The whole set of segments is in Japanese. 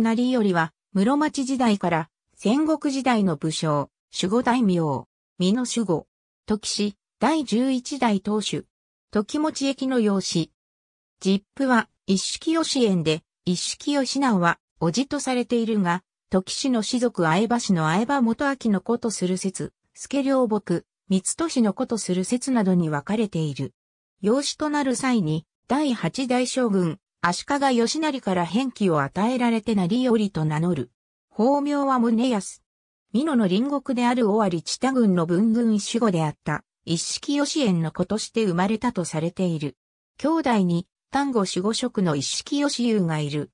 なりよりは、室町時代から戦国時代の武将、守護大名、美の守護、時氏、第十一代当主、時持駅の養子。実父は一式義園で、一式義直は、叔父とされているが、時氏の士族相場氏の相場元明の子とする説、助良木、三都氏の子とする説などに分かれている。養子となる際に、第八代将軍、足利義成から返記を与えられて成頼と名乗る。法名は宗康。美濃の隣国である尾張知多郡の文軍守護であった、一式義縁の子として生まれたとされている。兄弟に、丹後守護職の一式義勇がいる。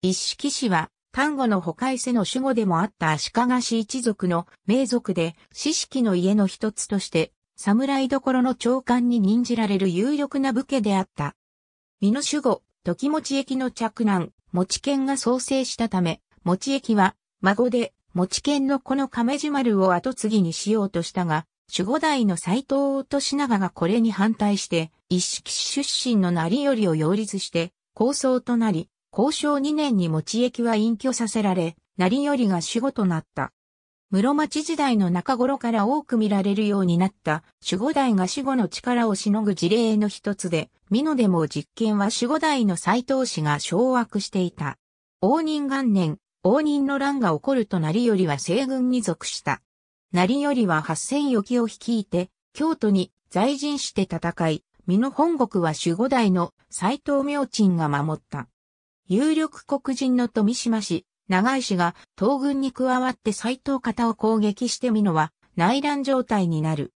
一式氏は、丹後の他伊勢の守護でもあった足利氏一族の名族で、四式の家の一つとして、侍所の長官に任じられる有力な武家であった。美濃守護、時持駅の着難、持剣が創生したため、持駅は、孫で、持剣のこの亀島丸を後継ぎにしようとしたが、守護代の斎藤とし長がこれに反対して、一式出身の成頼を擁立して、構想となり、交渉2年に持駅は隠居させられ、成頼が守護となった。室町時代の中頃から多く見られるようになった守護代が守護の力をしのぐ事例の一つで、美濃でも実権は守護代の斎藤氏が掌握していた。応仁元年、応仁の乱が起こると成頼は西軍に属した。成頼は八千余機を率いて、京都に在陣して戦い、美濃本国は守護代の斎藤明鎮が守った。有力黒人の富島氏、長井氏が東軍に加わって斎藤方を攻撃して美濃は内乱状態になる。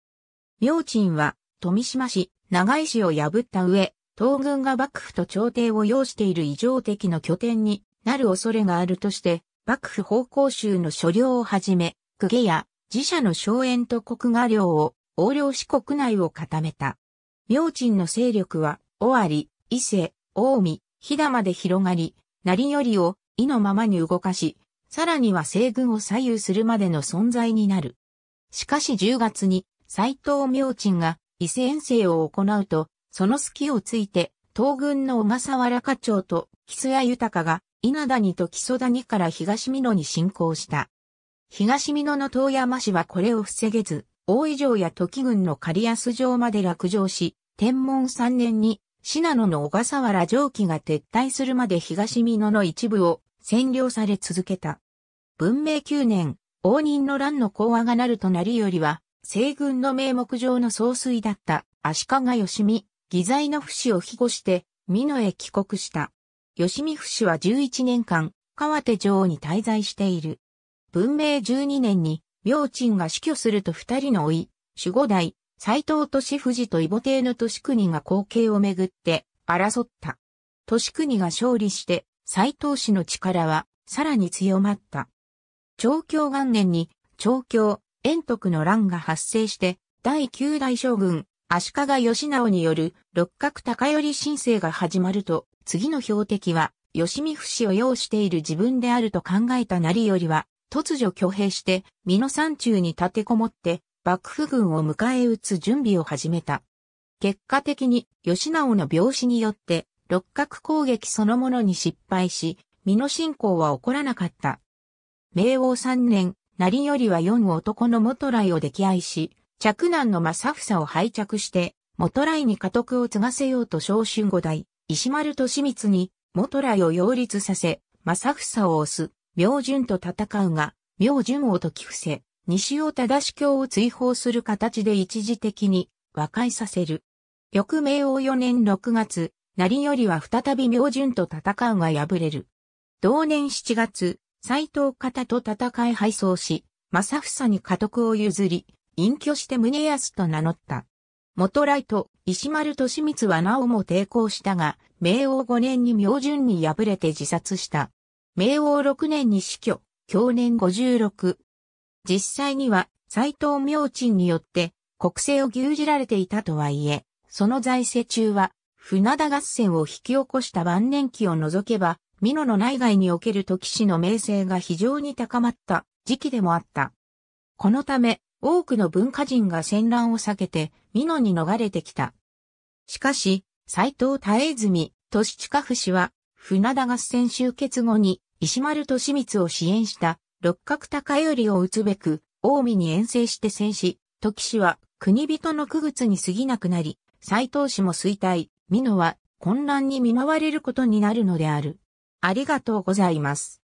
明鎮は富島氏、長井市を破った上、東軍が幕府と朝廷を要している異常的の拠点になる恐れがあるとして、幕府方向州の所領をはじめ、公家や自社の荘園と国画領を横領し国内を固めた。明鎮の勢力は、尾張、伊勢、近江、飛騨まで広がり、成りを意のままに動かし、さらには西軍を左右するまでの存在になる。しかし10月に、斎藤明鎮が伊勢遠征を行うと、その隙をついて、東軍の小笠原課長と木曽谷豊が稲谷と木曽谷から東美濃に侵攻した。東美濃の遠山氏はこれを防げず、大井城や時軍の狩安城まで落城し、天文3年に、信濃の小笠原城記が撤退するまで東美濃の一部を占領され続けた。文明9年、応仁の乱の講和がなるとなりよりは、西軍の名目上の総帥だった足利義美、義罪の不死を庇護して、美濃へ帰国した。義美不死は11年間、川手城に滞在している。文明12年に、明鎮が死去すると二人の老い、守護代、斎藤利藤と異母帝の利国が後継をめぐって争った。利国が勝利して、斎藤氏の力はさらに強まった。長教元年に、長教、円徳の乱が発生して、第九代将軍、足利義直による六角高頼申請が始まると、次の標的は、吉見不死を要している自分であると考えた成よりは、突如挙兵して、美濃山中に立てこもって、幕府軍を迎え撃つ準備を始めた。結果的に、吉直の病死によって、六角攻撃そのものに失敗し、美濃進行は起こらなかった。明王三年、成りは四男の元来を溺愛し、嫡男の正房を拝着して、元来に家督を継がせようと昇春五代、石丸利光に、元来を擁立させ、正房を押す、明順と戦うが、明順を解き伏せ、西尾忠教を追放する形で一時的に和解させる。翌明王四年六月、成りは再び明順と戦うが敗れる。同年七月、斎藤方と戦い敗走し、正房に家督を譲り、隠居して宗康と名乗った。元来と石丸利光はなおも抵抗したが、明王5年に明順に敗れて自殺した。明王6年に死去、享年56。実際には斎藤明鎮によって国政を牛耳られていたとはいえ、その在世中は船田合戦を引き起こした晩年期を除けば、美濃の内外における時氏の名声が非常に高まった時期でもあった。このため、多くの文化人が戦乱を避けて、美濃に逃れてきた。しかし、斎藤耐都利近府氏は、船田合戦終結後に、石丸利光を支援した六角高頼を打つべく、近江に遠征して戦死、時氏は国人の区靴に過ぎなくなり、斎藤氏も衰退、美濃は混乱に見舞われることになるのである。ありがとうございます。